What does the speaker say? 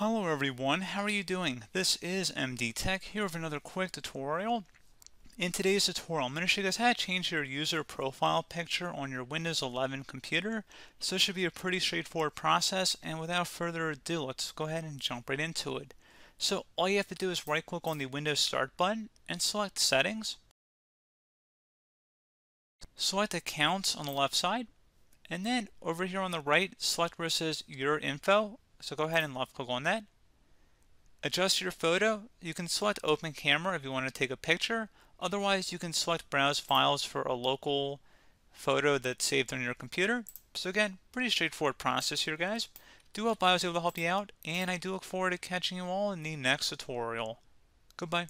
Hello everyone, how are you doing? This is MD Tech here with another quick tutorial. In today's tutorial, I'm going to show you guys how to change your user profile picture on your Windows 11 computer. So this should be a pretty straightforward process, and without further ado, let's go ahead and jump right into it. So all you have to do is right click on the Windows Start button and select Settings. Select Accounts on the left side, and then over here on the right, select where it says Your Info so go ahead and left click on that. Adjust your photo. You can select open camera if you want to take a picture. Otherwise, you can select browse files for a local photo that's saved on your computer. So again, pretty straightforward process here, guys. Do hope I was able to help you out, and I do look forward to catching you all in the next tutorial. Goodbye.